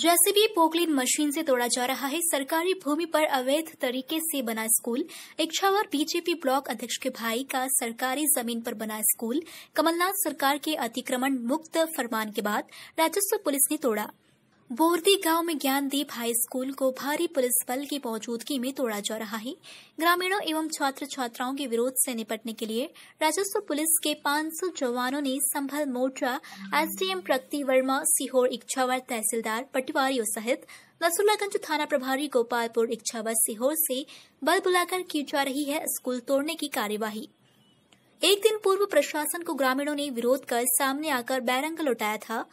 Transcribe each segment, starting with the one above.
JCB पोकलिन machine से तोड़ा जा रहा है सरकारी भूमि पर अवैध तरीके से बना स्कूल इच्छावर बीजेपी ब्लॉक अध्यक्ष के भाई का सरकारी जमीन पर बना स्कूल कमलनाथ सरकार के अतिक्रमण मुक्त फरमान के बाद राजस्व पुलिस ने तोड़ा बोरदी गांव में ज्ञानदीप हाई स्कूल को भारी पुलिस बल की मौजूदगी में तोड़ा जा रहा है ग्रामीणों एवं छात्र छात्राओं के विरोध से निपटने के लिए राजस्व पुलिस के 500 जवानों ने संभल मोटरा एसडीएम प्रगति वर्मा सीहोर इच्छावर तहसीलदार पटवारियों सहित नसुल्लागंज थाना प्रभारी गोपालपुर इच्छावर सीहोर से बल बुलाकर की जा रही है स्कूल तोड़ने की कार्यवाही एक दिन पूर्व प्रशासन को ग्रामीणों ने विरोध कर सामने आकर बैरंग लौटाया था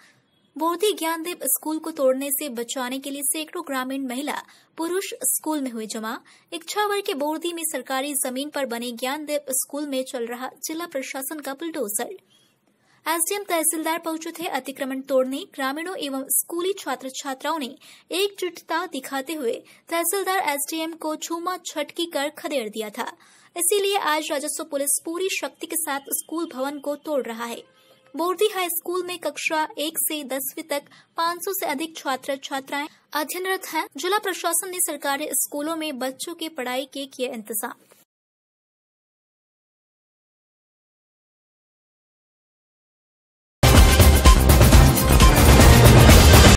बोधी ज्ञानदेव स्कूल को तोड़ने से बचाने के लिए सैकड़ों ग्रामीण महिला पुरुष स्कूल में हुए जमा इच्छावर के बोर्दी में सरकारी जमीन पर बने ज्ञानदेव स्कूल में चल रहा जिला प्रशासन का बुलडोजर एसडीएम तहसीलदार पहुंचे थे अतिक्रमण तोड़ने ग्रामीणों एवं स्कूली छात्र छात्राओं ने एकजुटता दिखाते हुए तहसीलदार एसडीएम को छूमा छटकी कर खदेड़ दिया था इसीलिए आज राजस्व पुलिस पूरी शक्ति के साथ स्कूल भवन को तोड़ रहा है बोर्दी हाई स्कूल में कक्षा एक से दसवीं तक 500 से अधिक छात्र छात्राएं अध्ययनरत हैं जिला प्रशासन ने सरकारी स्कूलों में बच्चों के पढ़ाई के किए इंतजाम